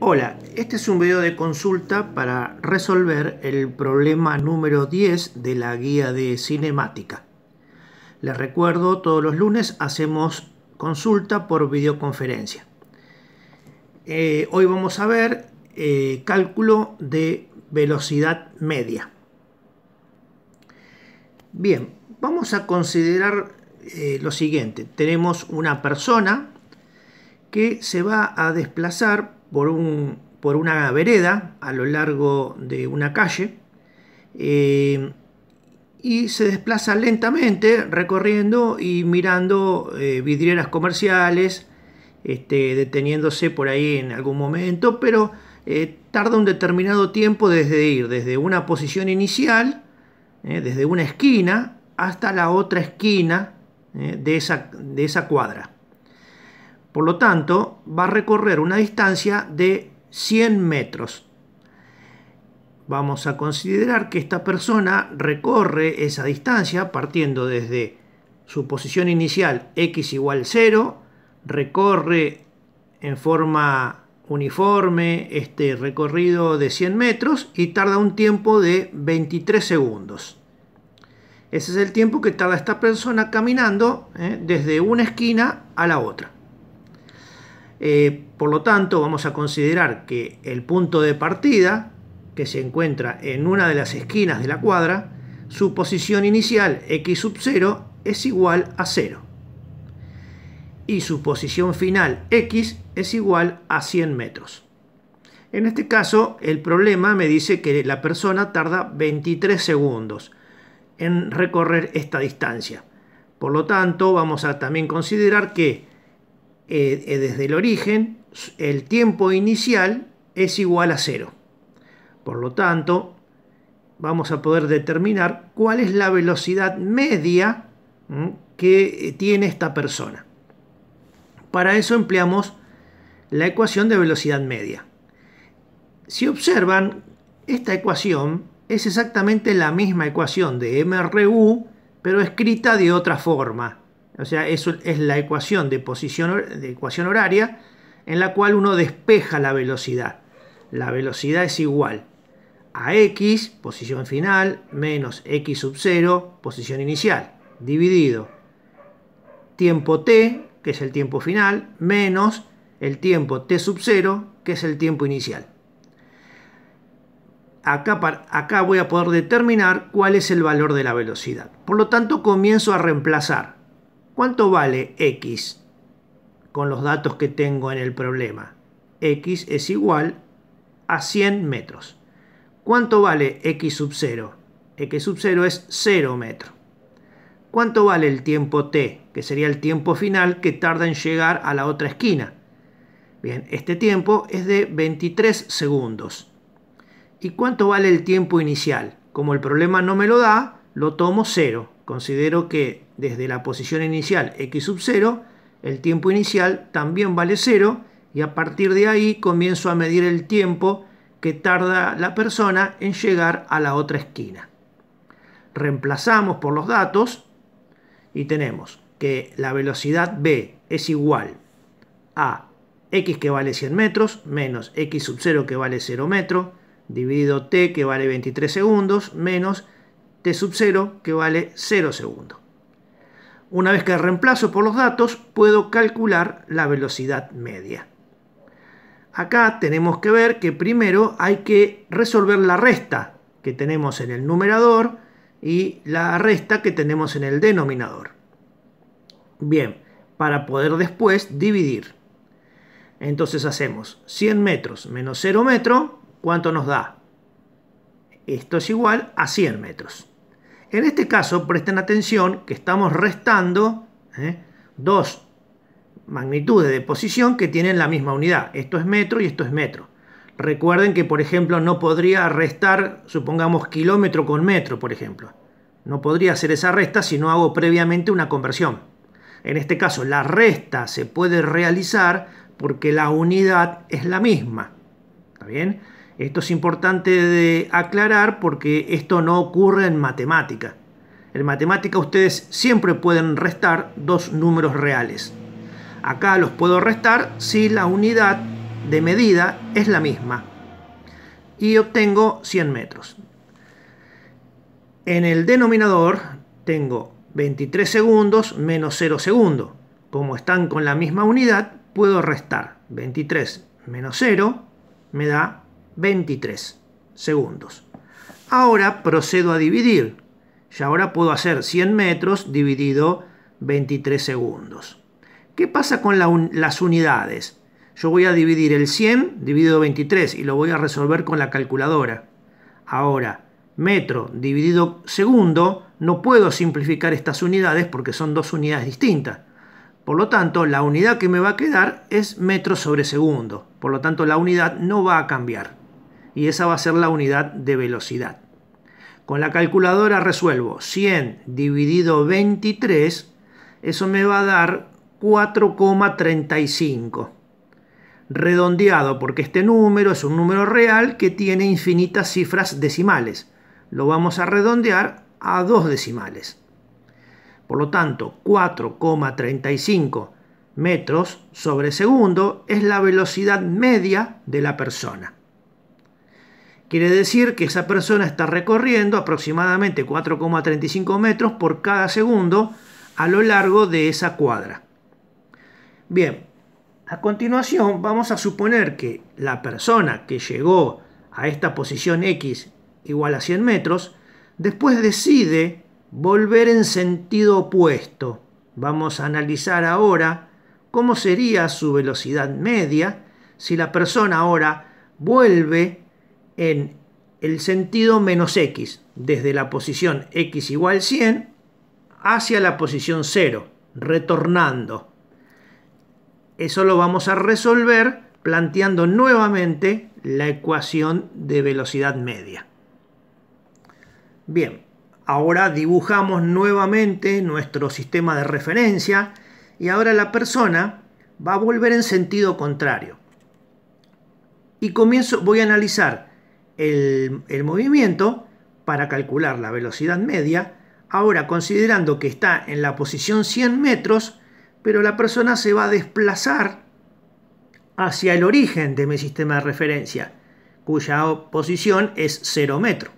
Hola, este es un video de consulta para resolver el problema número 10 de la guía de cinemática. Les recuerdo, todos los lunes hacemos consulta por videoconferencia. Eh, hoy vamos a ver eh, cálculo de velocidad media. Bien, vamos a considerar eh, lo siguiente. Tenemos una persona que se va a desplazar por, un, por una vereda a lo largo de una calle eh, y se desplaza lentamente recorriendo y mirando eh, vidrieras comerciales, este, deteniéndose por ahí en algún momento, pero eh, tarda un determinado tiempo desde ir desde una posición inicial, desde una esquina, hasta la otra esquina de, esa, de esa cuadra. Por lo tanto, va a recorrer una distancia de 100 metros. Vamos a considerar que esta persona recorre esa distancia partiendo desde su posición inicial x igual 0, recorre en forma uniforme este recorrido de 100 metros y tarda un tiempo de 23 segundos. Ese es el tiempo que tarda esta persona caminando eh, desde una esquina a la otra. Eh, por lo tanto, vamos a considerar que el punto de partida, que se encuentra en una de las esquinas de la cuadra, su posición inicial x sub 0 es igual a 0 y su posición final x es igual a 100 metros. En este caso, el problema me dice que la persona tarda 23 segundos en recorrer esta distancia. Por lo tanto, vamos a también considerar que eh, eh, desde el origen, el tiempo inicial es igual a cero. Por lo tanto, vamos a poder determinar cuál es la velocidad media que tiene esta persona. Para eso empleamos la ecuación de velocidad media. Si observan, esta ecuación es exactamente la misma ecuación de MRU, pero escrita de otra forma. O sea, eso es la ecuación de, posición, de ecuación horaria en la cual uno despeja la velocidad. La velocidad es igual a x, posición final, menos x sub 0, posición inicial, dividido tiempo t, que es el tiempo final, menos el tiempo t sub 0, que es el tiempo inicial. Acá, acá voy a poder determinar cuál es el valor de la velocidad. Por lo tanto, comienzo a reemplazar ¿Cuánto vale x con los datos que tengo en el problema? x es igual a 100 metros. ¿Cuánto vale x sub 0? x sub 0 es 0 metro. ¿Cuánto vale el tiempo t? Que sería el tiempo final que tarda en llegar a la otra esquina. Bien, este tiempo es de 23 segundos. ¿Y cuánto vale el tiempo inicial? Como el problema no me lo da, lo tomo 0. Considero que desde la posición inicial x sub 0, el tiempo inicial también vale 0 y a partir de ahí comienzo a medir el tiempo que tarda la persona en llegar a la otra esquina. Reemplazamos por los datos y tenemos que la velocidad b es igual a x que vale 100 metros menos x sub 0 que vale 0 metro dividido t que vale 23 segundos menos T sub 0 que vale 0 segundo. Una vez que reemplazo por los datos, puedo calcular la velocidad media. Acá tenemos que ver que primero hay que resolver la resta que tenemos en el numerador y la resta que tenemos en el denominador. Bien, para poder después dividir. Entonces hacemos 100 metros menos 0 metro, ¿cuánto nos da? Esto es igual a 100 metros. En este caso, presten atención que estamos restando ¿eh? dos magnitudes de posición que tienen la misma unidad. Esto es metro y esto es metro. Recuerden que, por ejemplo, no podría restar, supongamos, kilómetro con metro, por ejemplo. No podría hacer esa resta si no hago previamente una conversión. En este caso, la resta se puede realizar porque la unidad es la misma. ¿Está bien? Esto es importante de aclarar porque esto no ocurre en matemática. En matemática ustedes siempre pueden restar dos números reales. Acá los puedo restar si la unidad de medida es la misma. Y obtengo 100 metros. En el denominador tengo 23 segundos menos 0 segundo. Como están con la misma unidad, puedo restar 23 menos 0 me da 23 segundos. Ahora procedo a dividir. Y ahora puedo hacer 100 metros dividido 23 segundos. ¿Qué pasa con las unidades? Yo voy a dividir el 100 dividido 23 y lo voy a resolver con la calculadora. Ahora, metro dividido segundo, no puedo simplificar estas unidades porque son dos unidades distintas. Por lo tanto, la unidad que me va a quedar es metro sobre segundo. Por lo tanto, la unidad no va a cambiar y esa va a ser la unidad de velocidad. Con la calculadora resuelvo 100 dividido 23, eso me va a dar 4,35. Redondeado porque este número es un número real que tiene infinitas cifras decimales. Lo vamos a redondear a dos decimales. Por lo tanto, 4,35 metros sobre segundo es la velocidad media de la persona. Quiere decir que esa persona está recorriendo aproximadamente 4,35 metros por cada segundo a lo largo de esa cuadra. Bien, a continuación vamos a suponer que la persona que llegó a esta posición X igual a 100 metros, después decide volver en sentido opuesto. Vamos a analizar ahora cómo sería su velocidad media si la persona ahora vuelve en el sentido menos x, desde la posición x igual 100 hacia la posición 0, retornando. Eso lo vamos a resolver planteando nuevamente la ecuación de velocidad media. Bien, ahora dibujamos nuevamente nuestro sistema de referencia y ahora la persona va a volver en sentido contrario. Y comienzo, voy a analizar el, movimiento para calcular la velocidad media, ahora considerando que está en la posición 100 metros, pero la persona se va a desplazar hacia el origen de mi sistema de referencia, cuya posición es 0 metro.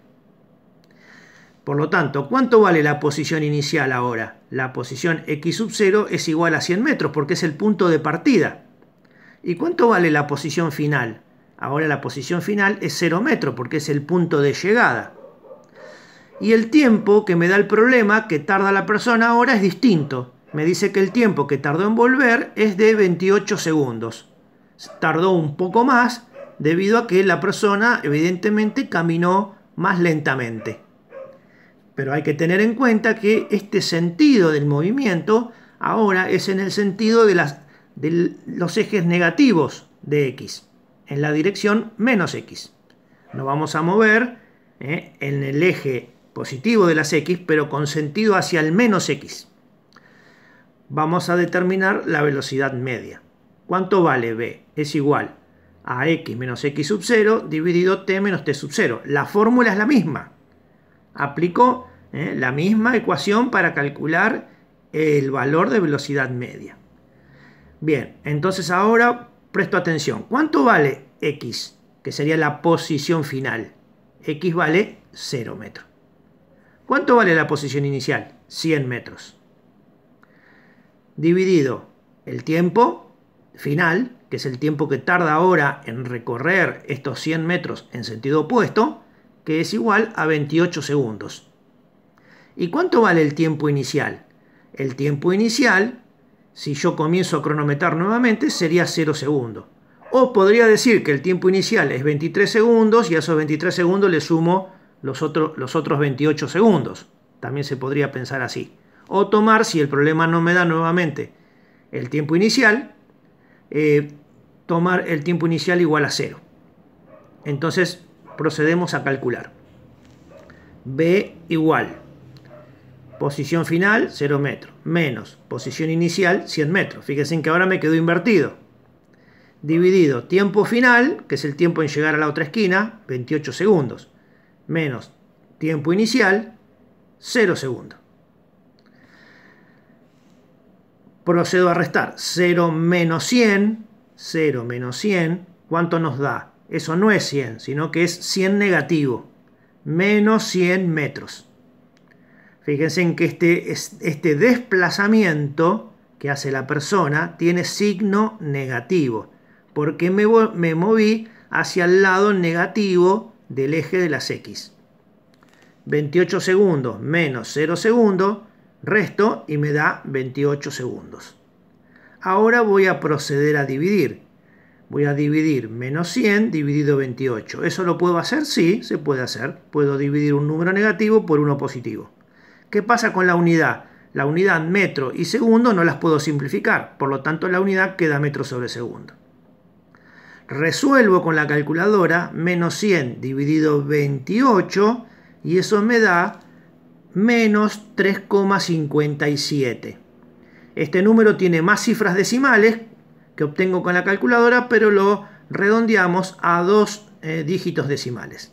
Por lo tanto, ¿cuánto vale la posición inicial ahora? La posición x sub 0 es igual a 100 metros porque es el punto de partida. ¿Y cuánto vale la posición final? Ahora la posición final es 0 metro porque es el punto de llegada. Y el tiempo que me da el problema que tarda la persona ahora es distinto. Me dice que el tiempo que tardó en volver es de 28 segundos. Tardó un poco más debido a que la persona evidentemente caminó más lentamente. Pero hay que tener en cuenta que este sentido del movimiento ahora es en el sentido de, de los ejes negativos de X en la dirección menos x. Nos vamos a mover eh, en el eje positivo de las x, pero con sentido hacia el menos x. Vamos a determinar la velocidad media. ¿Cuánto vale b? Es igual a x menos x sub 0 dividido t menos t sub 0. La fórmula es la misma. Aplico eh, la misma ecuación para calcular el valor de velocidad media. Bien, entonces ahora presto atención. ¿Cuánto vale x, que sería la posición final. x vale 0 metro. ¿Cuánto vale la posición inicial? 100 metros. Dividido el tiempo final, que es el tiempo que tarda ahora en recorrer estos 100 metros en sentido opuesto, que es igual a 28 segundos. ¿Y cuánto vale el tiempo inicial? El tiempo inicial, si yo comienzo a cronometrar nuevamente, sería 0 segundos. O podría decir que el tiempo inicial es 23 segundos y a esos 23 segundos le sumo los, los otros 28 segundos. También se podría pensar así. O tomar, si el problema no me da nuevamente el tiempo inicial, eh, tomar el tiempo inicial igual a 0. Entonces procedemos a calcular. B igual. Posición final 0 metros. Menos posición inicial 100 metros. Fíjense que ahora me quedó invertido dividido tiempo final, que es el tiempo en llegar a la otra esquina, 28 segundos, menos tiempo inicial, 0 segundos. Procedo a restar 0 menos 100, 0 menos 100, ¿cuánto nos da? Eso no es 100, sino que es 100 negativo, menos 100 metros. Fíjense en que este, este desplazamiento que hace la persona tiene signo negativo porque me, me moví hacia el lado negativo del eje de las X. 28 segundos menos 0 segundos, resto y me da 28 segundos. Ahora voy a proceder a dividir. Voy a dividir menos 100 dividido 28. ¿Eso lo puedo hacer? Sí, se puede hacer. Puedo dividir un número negativo por uno positivo. ¿Qué pasa con la unidad? La unidad metro y segundo no las puedo simplificar. Por lo tanto, la unidad queda metro sobre segundo. Resuelvo con la calculadora menos 100 dividido 28 y eso me da menos 3,57. Este número tiene más cifras decimales que obtengo con la calculadora, pero lo redondeamos a dos eh, dígitos decimales.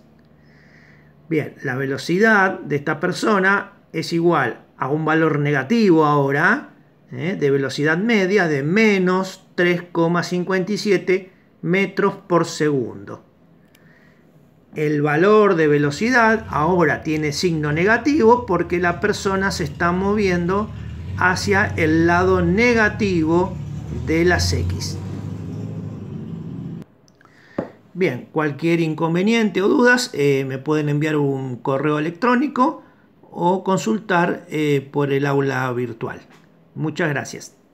Bien, la velocidad de esta persona es igual a un valor negativo ahora, eh, de velocidad media, de menos 3,57 metros por segundo. El valor de velocidad ahora tiene signo negativo porque la persona se está moviendo hacia el lado negativo de las X. Bien, cualquier inconveniente o dudas eh, me pueden enviar un correo electrónico o consultar eh, por el aula virtual. Muchas gracias.